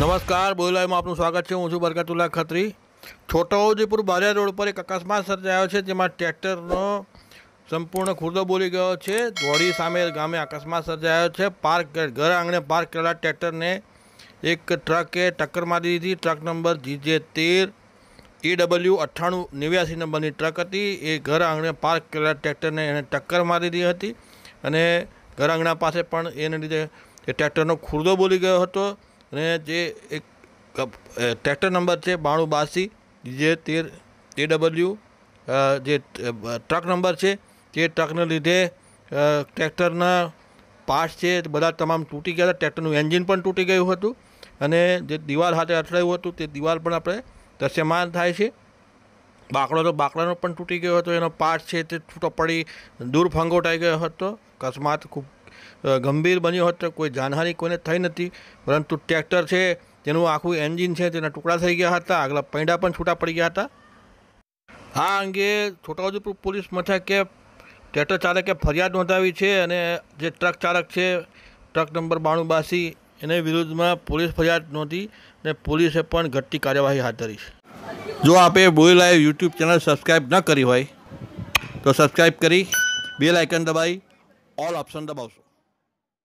નમસ્કાર બોલાયમાં આપનું સ્વાગત છે હું છું બરકતુલ્લા ખત્રી છોટાઉદેપુર બારિયા રોડ પર એક અકસ્માત સર્જાયો છે જેમાં ટ્રેક્ટરનો સંપૂર્ણ ખુરદો બોલી ગયો છે ધોળી સામે ગામે અકસ્માત સર્જાયો છે પાર્ક ઘર આંગણે પાર્ક કરેલા ટ્રેક્ટરને એક ટ્રકે ટક્કર મારી દીધી ટ્રક નંબર જીજે તેર ઈ ડબલ્યુ અઠ્ઠાણું નેવ્યાસી નંબરની ટ્રક હતી એ ઘર આંગણે પાર્ક કરેલા ટ્રેક્ટરને એણે ટક્કર મારી દીધી હતી અને ઘર આંગણા પાસે પણ એને લીધે એ ટ્રેક્ટરનો ખુરદો બોલી ગયો હતો અને જે એક ટ્રેક્ટર નંબર છે બાણું બાસી જે તેર એ ડબલ્યુ જે ટ્રક નંબર છે તે ટ્રકને લીધે ટ્રેક્ટરના પાર્ટ્સ છે બધા તમામ તૂટી ગયા હતા ટ્રેક્ટરનું એન્જિન પણ તૂટી ગયું હતું અને જે દિવાલ હાથે અથડાયું હતું તે દિવાલ પણ આપણે દૃશ્યમાન થાય છે બાકડો તો બાકડાનો પણ તૂટી ગયો હતો એનો પાર્ટ છે તે તૂટો પડી દૂર ફંગોટાઈ ગયો હતો અકસ્માત ખૂબ ગંભીર બની હોત કોઈ જાનહાનિ કોઈને થઈ નથી પરંતુ ટ્રેક્ટર છે તેનું આખું એન્જિન છે તેના ટુકડા થઈ ગયા હતા આગલા પૈંડા પણ છૂટા પડી ગયા હતા આ અંગે છોટાઉદેપુર પોલીસ મથકે ટ્રેક્ટર ચાલકે ફરિયાદ નોંધાવી છે અને જે ટ્રક ચાલક છે ટ્રક નંબર બાણું બાસી એને વિરુદ્ધમાં પોલીસ ફરિયાદ નોંધી અને પોલીસે પણ ઘટતી કાર્યવાહી હાથ ધરી છે જો આપે બોઈ લાઈવ યુટ્યુબ ચેનલ સબસ્ક્રાઈબ ન કરી હોય તો સબસ્ક્રાઈબ કરી બે લાઇકન દબાવી ઓલ ઓપ્શન દબાવશો